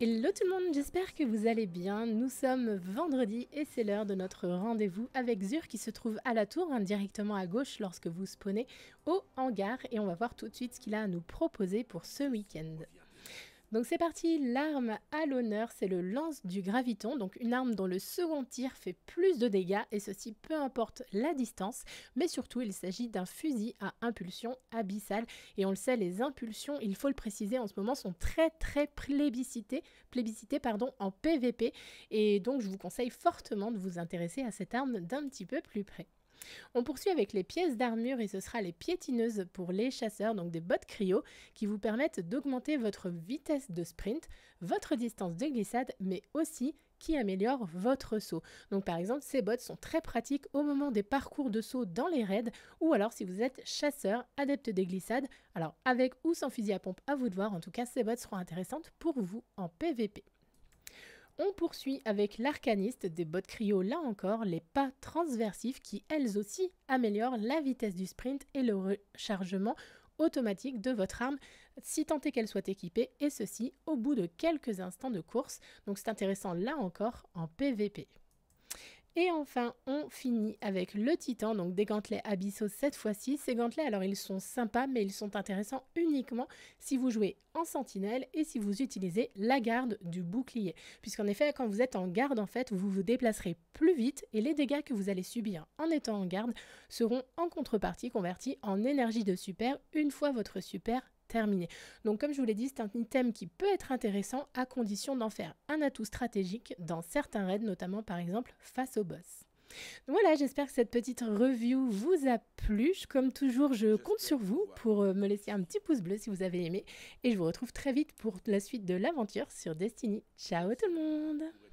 Hello tout le monde, j'espère que vous allez bien. Nous sommes vendredi et c'est l'heure de notre rendez-vous avec Zur qui se trouve à la tour, hein, directement à gauche lorsque vous spawnez au hangar et on va voir tout de suite ce qu'il a à nous proposer pour ce week-end. Donc c'est parti, l'arme à l'honneur, c'est le lance du graviton, donc une arme dont le second tir fait plus de dégâts, et ceci peu importe la distance, mais surtout il s'agit d'un fusil à impulsion abyssale, et on le sait, les impulsions, il faut le préciser en ce moment, sont très très plébiscitées, plébiscitées pardon, en PVP, et donc je vous conseille fortement de vous intéresser à cette arme d'un petit peu plus près. On poursuit avec les pièces d'armure et ce sera les piétineuses pour les chasseurs, donc des bottes cryo qui vous permettent d'augmenter votre vitesse de sprint, votre distance de glissade, mais aussi qui améliore votre saut. Donc par exemple, ces bottes sont très pratiques au moment des parcours de saut dans les raids ou alors si vous êtes chasseur, adepte des glissades, alors avec ou sans fusil à pompe à vous de voir, en tout cas ces bottes seront intéressantes pour vous en PVP. On poursuit avec l'arcaniste des bottes cryo, là encore, les pas transversifs qui elles aussi améliorent la vitesse du sprint et le rechargement automatique de votre arme si tant est qu'elle soit équipée et ceci au bout de quelques instants de course. Donc c'est intéressant là encore en PVP. Et enfin, on finit avec le titan, donc des gantelets abyssaux cette fois-ci. Ces gantelets, alors ils sont sympas, mais ils sont intéressants uniquement si vous jouez en sentinelle et si vous utilisez la garde du bouclier. Puisqu'en effet, quand vous êtes en garde, en fait, vous vous déplacerez plus vite et les dégâts que vous allez subir en étant en garde seront en contrepartie convertis en énergie de super une fois votre super terminé. Donc comme je vous l'ai dit, c'est un item qui peut être intéressant à condition d'en faire un atout stratégique dans certains raids, notamment par exemple face au boss. Voilà, j'espère que cette petite review vous a plu. Comme toujours, je compte sur vous pour euh, me laisser un petit pouce bleu si vous avez aimé. Et je vous retrouve très vite pour la suite de l'aventure sur Destiny. Ciao tout le monde